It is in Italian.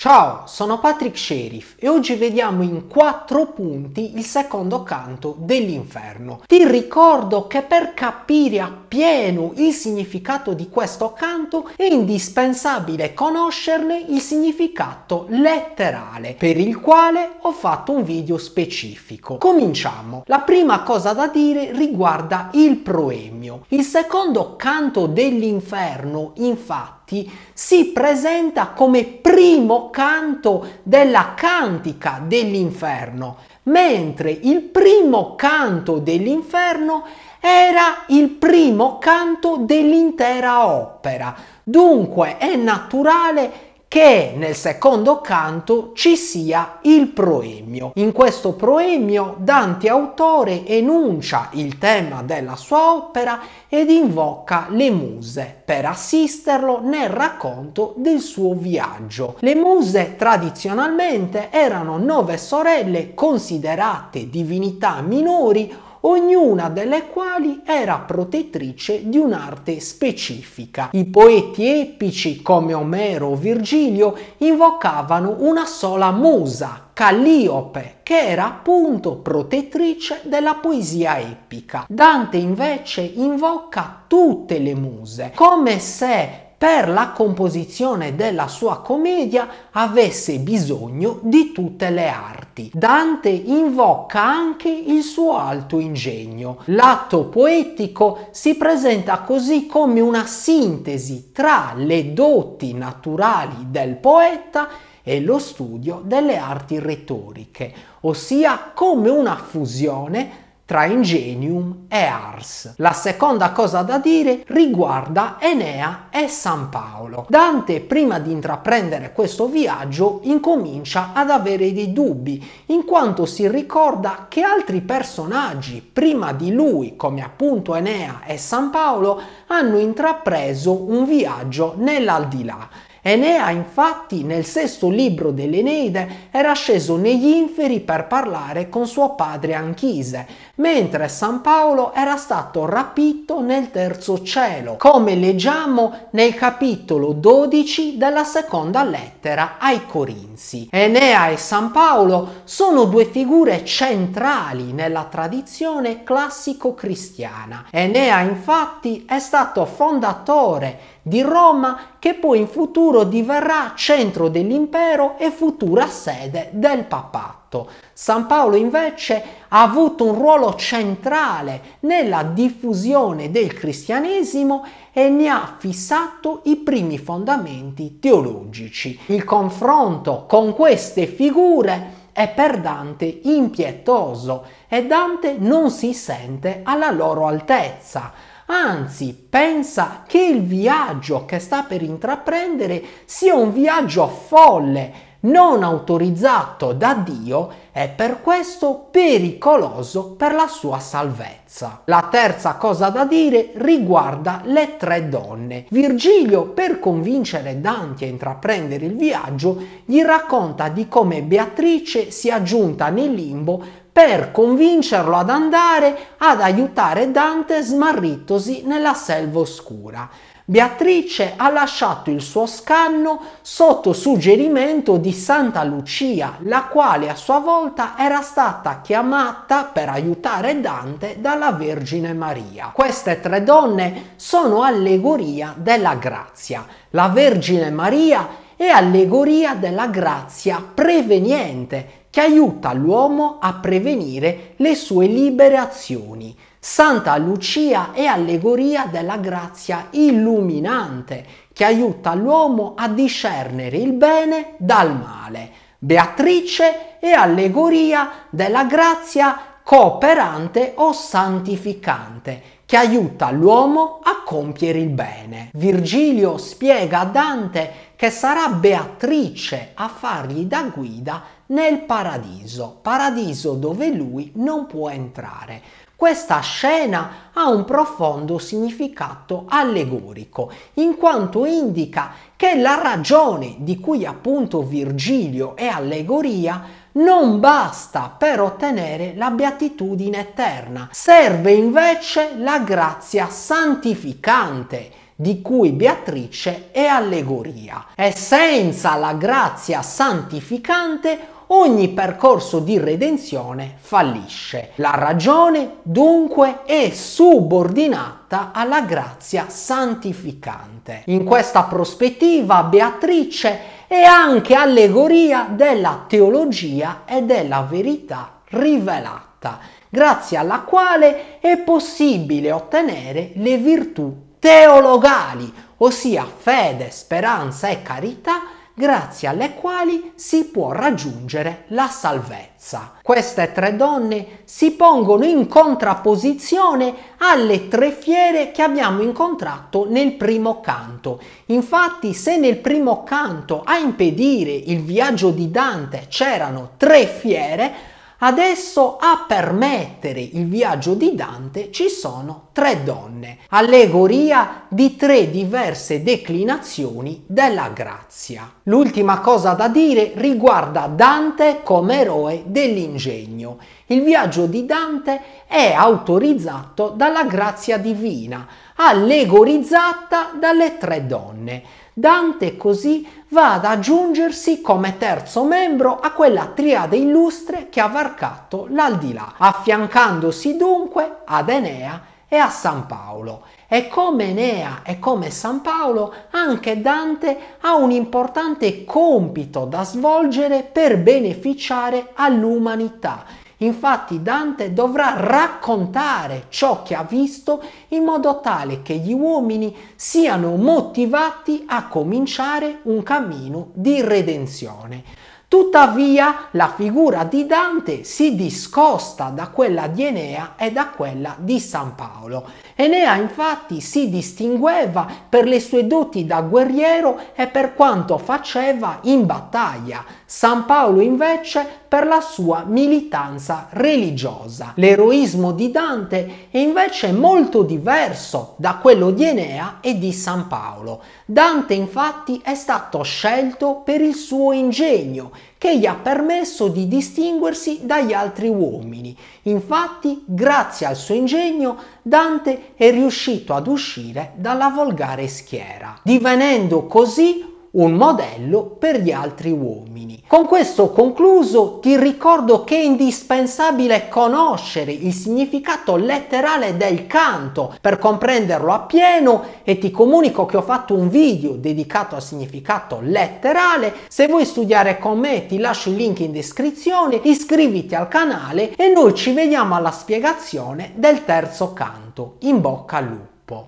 Ciao, sono Patrick Sheriff e oggi vediamo in quattro punti il secondo canto dell'inferno. Ti ricordo che per capire appieno il significato di questo canto è indispensabile conoscerne il significato letterale, per il quale ho fatto un video specifico. Cominciamo. La prima cosa da dire riguarda il proemio. Il secondo canto dell'inferno, infatti, infatti si presenta come primo canto della cantica dell'inferno, mentre il primo canto dell'inferno era il primo canto dell'intera opera. Dunque è naturale che nel secondo canto ci sia il proemio. In questo proemio Dante autore enuncia il tema della sua opera ed invoca le muse per assisterlo nel racconto del suo viaggio. Le muse tradizionalmente erano nove sorelle considerate divinità minori ognuna delle quali era protettrice di un'arte specifica. I poeti epici come Omero o Virgilio invocavano una sola musa, Calliope, che era appunto protettrice della poesia epica. Dante invece invoca tutte le muse, come se per la composizione della sua commedia avesse bisogno di tutte le arti. Dante invoca anche il suo alto ingegno. L'atto poetico si presenta così come una sintesi tra le doti naturali del poeta e lo studio delle arti retoriche, ossia come una fusione tra Ingenium e Ars. La seconda cosa da dire riguarda Enea e San Paolo. Dante, prima di intraprendere questo viaggio, incomincia ad avere dei dubbi, in quanto si ricorda che altri personaggi prima di lui, come appunto Enea e San Paolo, hanno intrapreso un viaggio nell'aldilà Enea infatti nel sesto libro dell'Eneide era sceso negli inferi per parlare con suo padre Anchise, mentre San Paolo era stato rapito nel terzo cielo, come leggiamo nel capitolo 12 della seconda lettera ai Corinzi. Enea e San Paolo sono due figure centrali nella tradizione classico-cristiana. Enea infatti è stato fondatore di Roma che poi in futuro diverrà centro dell'impero e futura sede del papato. San Paolo invece ha avuto un ruolo centrale nella diffusione del cristianesimo e ne ha fissato i primi fondamenti teologici. Il confronto con queste figure è per Dante impietoso e Dante non si sente alla loro altezza anzi pensa che il viaggio che sta per intraprendere sia un viaggio folle, non autorizzato da Dio e per questo pericoloso per la sua salvezza. La terza cosa da dire riguarda le tre donne. Virgilio, per convincere Dante a intraprendere il viaggio, gli racconta di come Beatrice sia giunta nel limbo per convincerlo ad andare ad aiutare Dante smarritosi nella selva oscura. Beatrice ha lasciato il suo scanno sotto suggerimento di Santa Lucia, la quale a sua volta era stata chiamata per aiutare Dante dalla Vergine Maria. Queste tre donne sono allegoria della grazia. La Vergine Maria è allegoria della grazia preveniente che aiuta l'uomo a prevenire le sue liberazioni. Santa Lucia è allegoria della grazia illuminante che aiuta l'uomo a discernere il bene dal male. Beatrice è allegoria della grazia cooperante o santificante che aiuta l'uomo a compiere il bene. Virgilio spiega a Dante che sarà Beatrice a fargli da guida nel paradiso, paradiso dove lui non può entrare. Questa scena ha un profondo significato allegorico, in quanto indica che la ragione di cui appunto Virgilio è allegoria non basta per ottenere la beatitudine eterna, serve invece la grazia santificante di cui Beatrice è allegoria. E senza la grazia santificante ogni percorso di redenzione fallisce. La ragione dunque è subordinata alla grazia santificante. In questa prospettiva Beatrice è anche allegoria della teologia e della verità rivelata, grazie alla quale è possibile ottenere le virtù teologali, ossia fede, speranza e carità, grazie alle quali si può raggiungere la salvezza. Queste tre donne si pongono in contrapposizione alle tre fiere che abbiamo incontrato nel primo canto. Infatti, se nel primo canto a impedire il viaggio di Dante c'erano tre fiere, Adesso a permettere il viaggio di Dante ci sono tre donne, allegoria di tre diverse declinazioni della grazia. L'ultima cosa da dire riguarda Dante come eroe dell'ingegno. Il viaggio di Dante è autorizzato dalla grazia divina, allegorizzata dalle tre donne. Dante così va ad aggiungersi come terzo membro a quella triade illustre che ha varcato l'aldilà, affiancandosi dunque ad Enea e a San Paolo. E come Enea e come San Paolo, anche Dante ha un importante compito da svolgere per beneficiare all'umanità Infatti Dante dovrà raccontare ciò che ha visto in modo tale che gli uomini siano motivati a cominciare un cammino di redenzione. Tuttavia la figura di Dante si discosta da quella di Enea e da quella di San Paolo Enea infatti si distingueva per le sue doti da guerriero e per quanto faceva in battaglia, San Paolo invece per la sua militanza religiosa. L'eroismo di Dante è invece molto diverso da quello di Enea e di San Paolo. Dante infatti è stato scelto per il suo ingegno, che gli ha permesso di distinguersi dagli altri uomini. Infatti, grazie al suo ingegno, Dante è riuscito ad uscire dalla volgare schiera, divenendo così un modello per gli altri uomini. Con questo concluso ti ricordo che è indispensabile conoscere il significato letterale del canto per comprenderlo appieno e ti comunico che ho fatto un video dedicato al significato letterale. Se vuoi studiare con me ti lascio il link in descrizione, iscriviti al canale e noi ci vediamo alla spiegazione del terzo canto. In bocca al lupo!